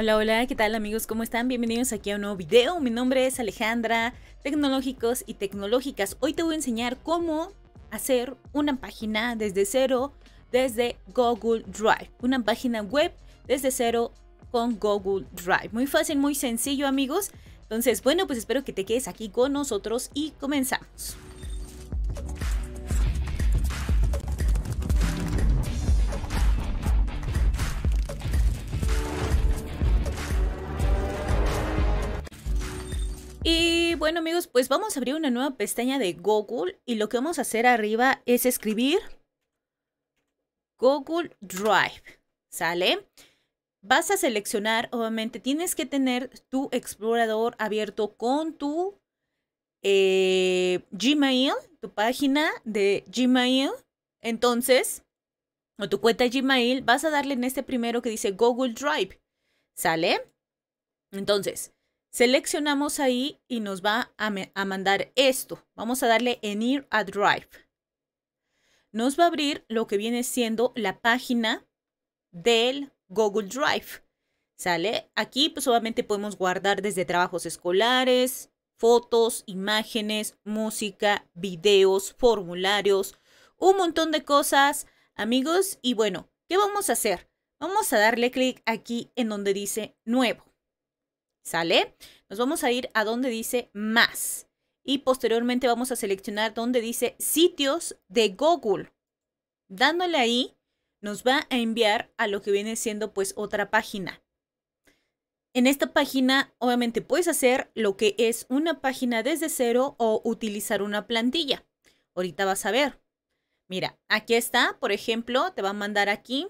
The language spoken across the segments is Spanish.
Hola, hola, ¿qué tal amigos? ¿Cómo están? Bienvenidos aquí a un nuevo video. Mi nombre es Alejandra, tecnológicos y tecnológicas. Hoy te voy a enseñar cómo hacer una página desde cero desde Google Drive. Una página web desde cero con Google Drive. Muy fácil, muy sencillo amigos. Entonces, bueno, pues espero que te quedes aquí con nosotros y comenzamos. bueno amigos, pues vamos a abrir una nueva pestaña de Google y lo que vamos a hacer arriba es escribir Google Drive, ¿sale? Vas a seleccionar, obviamente tienes que tener tu explorador abierto con tu eh, Gmail, tu página de Gmail. Entonces, o tu cuenta Gmail, vas a darle en este primero que dice Google Drive, ¿sale? Entonces, Seleccionamos ahí y nos va a, mandar esto. Vamos a darle en ir a Drive. Nos va a abrir lo que viene siendo la página del Google Drive. ¿Sale? Aquí pues podemos guardar desde trabajos escolares, fotos, imágenes, música, videos, formularios, un montón de cosas, amigos. Y bueno, ¿qué vamos a hacer? Vamos a darle clic aquí en donde dice nuevo. ¿Sale? Nos vamos a ir a donde dice más. Y posteriormente vamos a seleccionar donde dice sitios de Google. Dándole ahí, nos va a enviar a lo que viene siendo pues otra página. En esta página, obviamente, puedes hacer lo que es una página desde cero o utilizar una plantilla. Ahorita vas a ver. Mira, aquí está, por ejemplo, te va a mandar aquí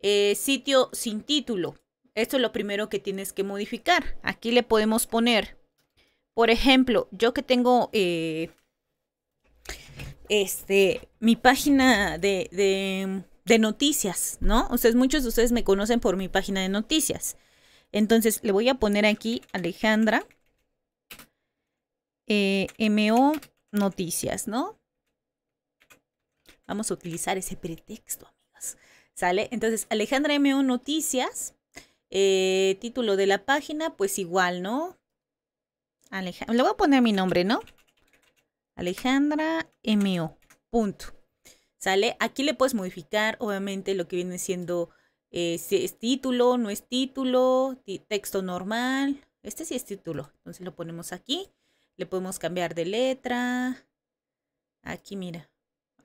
eh, sitio sin título. Esto es lo primero que tienes que modificar. Aquí le podemos poner, por ejemplo, yo que tengo eh, este, mi página de, noticias, ¿no? sea, muchos de ustedes me conocen por mi página de noticias. Entonces le voy a poner aquí Alejandra eh, MO Noticias, ¿no? Vamos a utilizar ese pretexto, amigos. ¿Sale? Entonces, Alejandra MO Noticias. Eh, título de la página, pues igual, ¿no? Alejandra, le voy a poner mi nombre, ¿no? Alejandra M.O. Punto. ¿Sale? Aquí le puedes modificar, obviamente, lo que viene siendo eh, si es título, no es título, texto normal. Este sí es título. Entonces lo ponemos aquí. Le podemos cambiar de letra. Aquí, mira.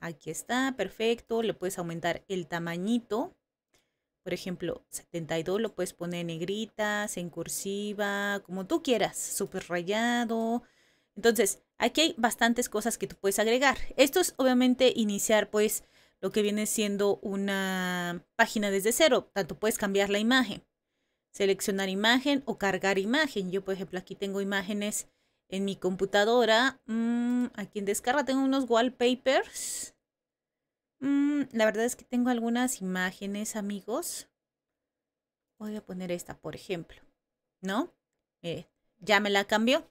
Aquí está, perfecto. Le puedes aumentar el tamañito. Por ejemplo, 72 lo puedes poner en negritas, en cursiva, como tú quieras, rayado. Entonces, aquí hay bastantes cosas que tú puedes agregar. Esto es obviamente iniciar pues lo que viene siendo una página desde cero. Tanto puedes cambiar la imagen, seleccionar imagen o cargar imagen. Yo, por ejemplo, aquí tengo imágenes en mi computadora. Mm, aquí en Descarga tengo unos wallpapers Mm, la verdad es que tengo algunas imágenes, amigos. Voy a poner esta, por ejemplo. ¿No? Eh, ya me la cambió.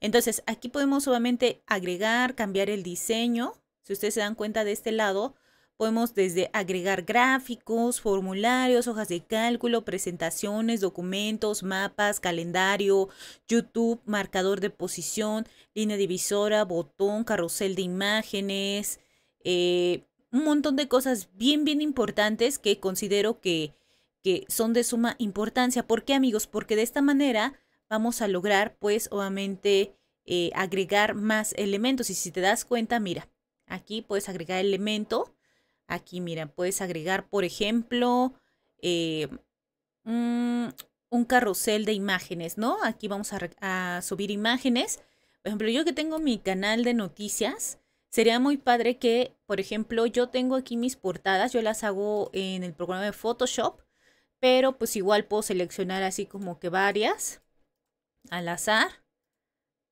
Entonces, aquí podemos solamente agregar, cambiar el diseño. Si ustedes se dan cuenta de este lado, podemos desde agregar gráficos, formularios, hojas de cálculo, presentaciones, documentos, mapas, calendario, YouTube, marcador de posición, línea divisora, botón, carrusel de imágenes, eh, un montón de cosas bien, bien importantes que considero que, que son de suma importancia. ¿Por qué, amigos? Porque de esta manera vamos a lograr, pues, obviamente, eh, agregar más elementos. Y si te das cuenta, mira, aquí puedes agregar elemento. Aquí, mira, puedes agregar, por ejemplo, eh, mm, un, carrusel de imágenes, ¿no? Aquí vamos a subir imágenes. Por ejemplo, yo que tengo mi canal de noticias, Sería muy padre que, por ejemplo, yo tengo aquí mis portadas, yo las hago en el programa de Photoshop, pero pues igual puedo seleccionar así como que varias al azar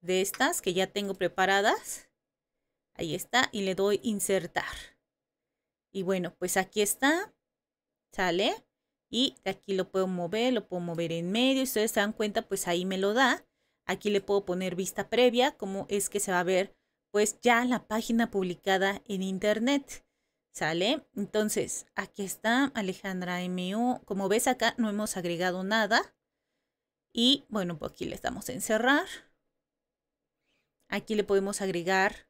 de estas que ya tengo preparadas. Ahí está, y le doy insertar. Y bueno, pues aquí está, sale, y aquí lo puedo mover, lo puedo mover en medio, ustedes se dan cuenta, pues ahí me lo da. Aquí le puedo poner vista previa, cómo es que se va a ver pues ya la página publicada en internet. ¿Sale? Entonces, aquí está Alejandra MU. Como ves acá no hemos agregado nada. Y bueno, pues aquí le damos en cerrar. Aquí le podemos agregar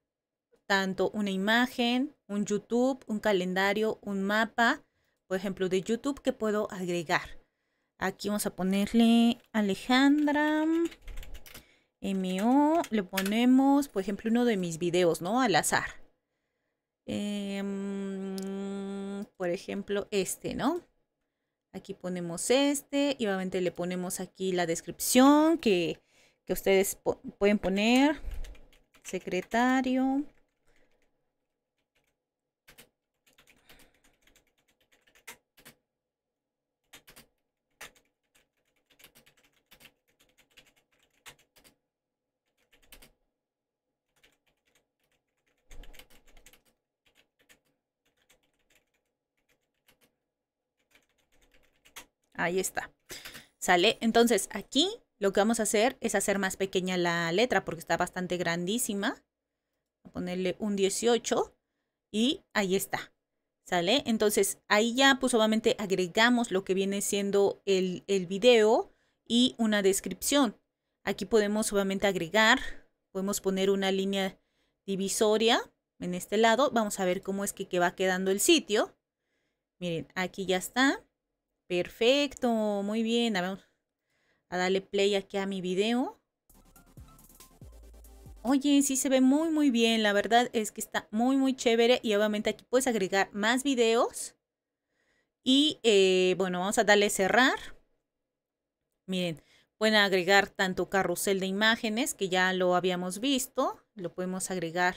tanto una imagen, un YouTube, un calendario, un mapa, por ejemplo, de YouTube que puedo agregar. Aquí vamos a ponerle Alejandra. MO, le ponemos, por ejemplo, uno de mis videos, ¿no? Al azar. Em, por ejemplo, este, ¿no? Aquí ponemos este y obviamente le ponemos aquí la descripción que, que ustedes pueden poner. Secretario. Ahí está. ¿Sale? Entonces aquí lo que vamos a hacer es hacer más pequeña la letra porque está bastante grandísima. Voy a ponerle un 18 y ahí está. ¿Sale? Entonces ahí ya pues obviamente agregamos lo que viene siendo el, el video y una descripción. Aquí podemos obviamente agregar, podemos poner una línea divisoria en este lado. Vamos a ver cómo es que, que va quedando el sitio. Miren, aquí ya está. Perfecto, muy bien. Vamos a darle play aquí a mi video. Oye, sí se ve muy muy bien, la verdad es que está muy muy chévere y obviamente aquí puedes agregar más videos. Y eh, bueno, vamos a darle cerrar. Miren, pueden agregar tanto carrusel de imágenes que ya lo habíamos visto. Lo podemos agregar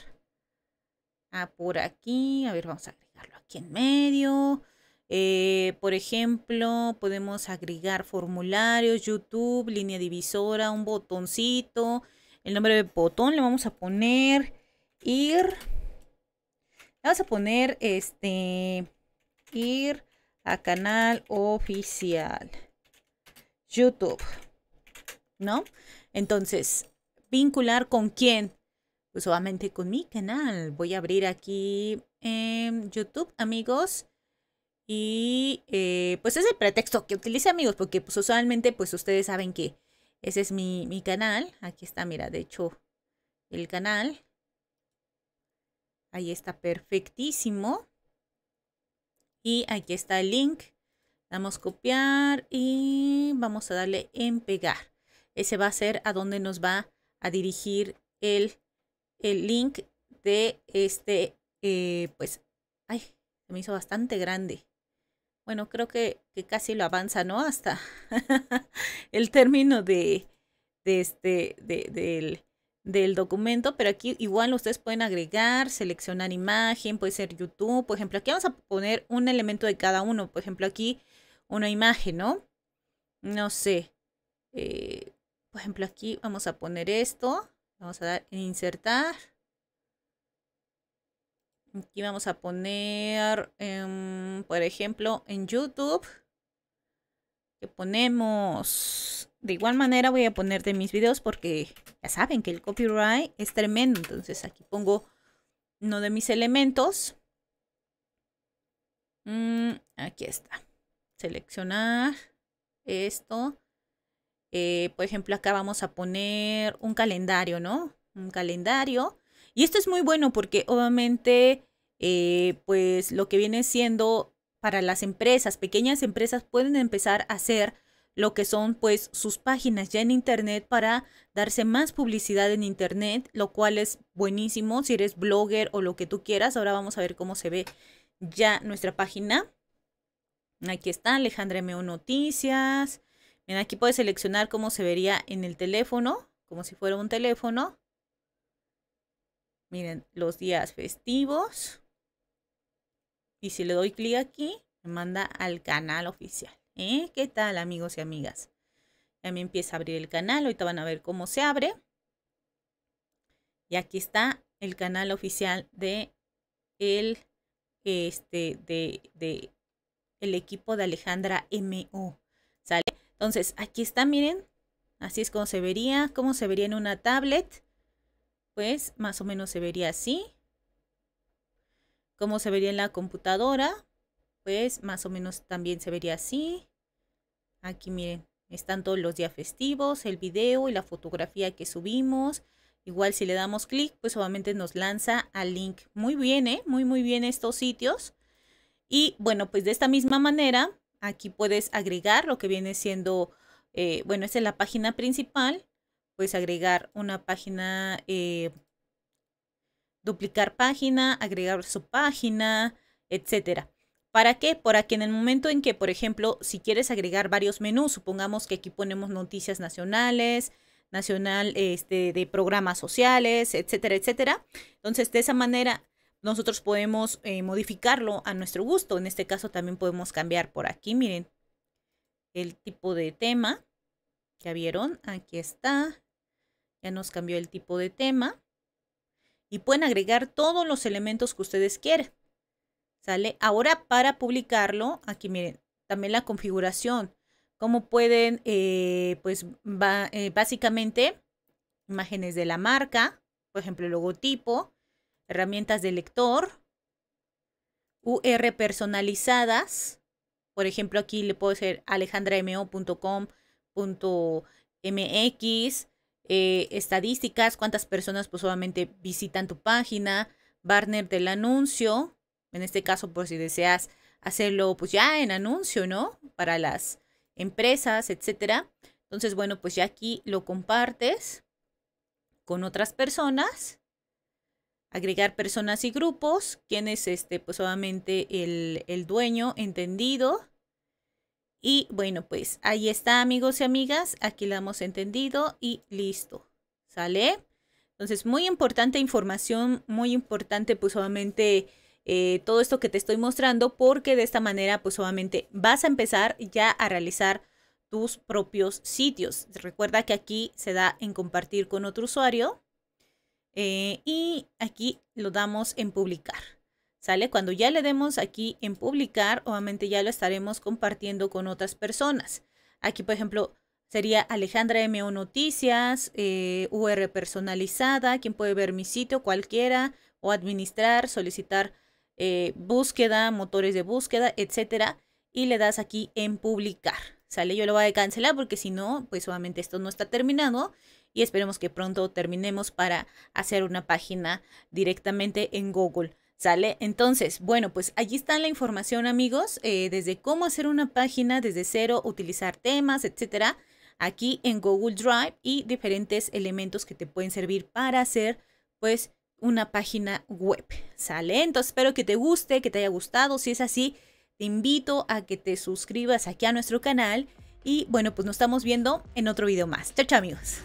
a ah, por aquí. A ver, vamos a agregarlo aquí en medio. Eh, por ejemplo, podemos agregar formularios, YouTube, línea divisora, un botoncito, el nombre de botón le vamos a poner ir, le vamos a poner este, ir a canal oficial, YouTube, ¿no? Entonces, vincular con quién? Pues obviamente con mi canal. Voy a abrir aquí eh, YouTube, amigos. Y eh, pues es el pretexto que utilice amigos, porque pues usualmente pues ustedes saben que ese es mi, canal. Aquí está, mira, de hecho, el canal. Ahí está perfectísimo. Y aquí está el link. Damos copiar y vamos a darle en pegar. Ese va a ser a donde nos va a dirigir el, link de este, eh, pues, ay, me hizo bastante grande bueno, creo que, casi lo avanza, ¿no? Hasta el término de, este, del, documento, pero aquí igual ustedes pueden agregar, seleccionar imagen, puede ser YouTube, por ejemplo, aquí vamos a poner un elemento de cada uno, por ejemplo, aquí una imagen, ¿no? No sé, eh, por ejemplo, aquí vamos a poner esto, vamos a dar insertar, Aquí vamos a poner, em, por ejemplo, en YouTube. Que ponemos... De igual manera voy a poner de mis videos porque ya saben que el copyright es tremendo. Entonces aquí pongo uno de mis elementos. Mm, aquí está. Seleccionar esto. Eh, por ejemplo, acá vamos a poner un calendario, ¿no? Un calendario. Y esto es muy bueno porque obviamente eh, pues lo que viene siendo para las empresas, pequeñas empresas pueden empezar a hacer lo que son pues sus páginas ya en internet para darse más publicidad en internet, lo cual es buenísimo si eres blogger o lo que tú quieras. Ahora vamos a ver cómo se ve ya nuestra página. Aquí está Alejandra meo Noticias. aquí puedes seleccionar cómo se vería en el teléfono, como si fuera un teléfono. Miren, los días festivos. Y si le doy clic aquí, me manda al canal oficial. ¿eh? ¿Qué tal, amigos y amigas? Ya me empieza a abrir el canal. Ahorita van a ver cómo se abre. Y aquí está el canal oficial de el, este, de, el equipo de Alejandra MO. ¿Sale? Entonces, aquí está, miren. Así es como se vería. Cómo se vería en una tablet. Pues más o menos se vería así cómo se vería en la computadora, pues más o menos también se vería así. Aquí miren, están todos los días festivos, el video y la fotografía que subimos. Igual si le damos clic, pues obviamente nos lanza al link. Muy bien, ¿eh? Muy, muy bien estos sitios. Y bueno, pues de esta misma manera, aquí puedes agregar lo que viene siendo, eh, bueno, esta es la página principal. Puedes agregar una página eh, duplicar página, agregar su página, etcétera. ¿Para qué? Para aquí en el momento en que, por ejemplo, si quieres agregar varios menús, supongamos que aquí ponemos noticias nacionales, nacional este, de programas sociales, etcétera, etcétera. Entonces, de esa manera nosotros podemos eh, modificarlo a nuestro gusto. En este caso también podemos cambiar por aquí, miren, el tipo de tema. que vieron? Aquí está. Ya nos cambió el tipo de tema y pueden agregar todos los elementos que ustedes quieran. ¿Sale? Ahora para publicarlo, aquí miren, también la configuración. Cómo pueden, eh, pues eh, básicamente, imágenes de la marca, por ejemplo, logotipo, herramientas de lector, UR personalizadas. Por ejemplo, aquí le puedo hacer alejandramo.com.mx. Eh, estadísticas, cuántas personas pues solamente visitan tu página, banner del anuncio, en este caso por si deseas hacerlo pues ya en anuncio, ¿no? Para las empresas, etcétera. Entonces, bueno, pues ya aquí lo compartes con otras personas, agregar personas y grupos, quién es este, pues solamente el, el dueño entendido, y bueno, pues ahí está amigos y amigas, aquí lo hemos entendido y listo, ¿sale? Entonces, muy importante información, muy importante pues obviamente eh, todo esto que te estoy mostrando porque de esta manera pues obviamente vas a empezar ya a realizar tus propios sitios. Recuerda que aquí se da en compartir con otro usuario eh, y aquí lo damos en publicar. ¿Sale? Cuando ya le demos aquí en publicar, obviamente ya lo estaremos compartiendo con otras personas. Aquí, por ejemplo, sería Alejandra M.O. Noticias, eh, UR personalizada, quien puede ver mi sitio, cualquiera, o administrar, solicitar eh, búsqueda, motores de búsqueda, etcétera. Y le das aquí en publicar. ¿Sale? Yo lo voy a cancelar porque si no, pues obviamente esto no está terminado y esperemos que pronto terminemos para hacer una página directamente en Google. ¿Sale? Entonces, bueno, pues allí está la información, amigos, eh, desde cómo hacer una página desde cero, utilizar temas, etcétera, aquí en Google Drive y diferentes elementos que te pueden servir para hacer, pues, una página web, ¿sale? Entonces, espero que te guste, que te haya gustado. Si es así, te invito a que te suscribas aquí a nuestro canal. Y bueno, pues nos estamos viendo en otro video más. Chao, chao, amigos.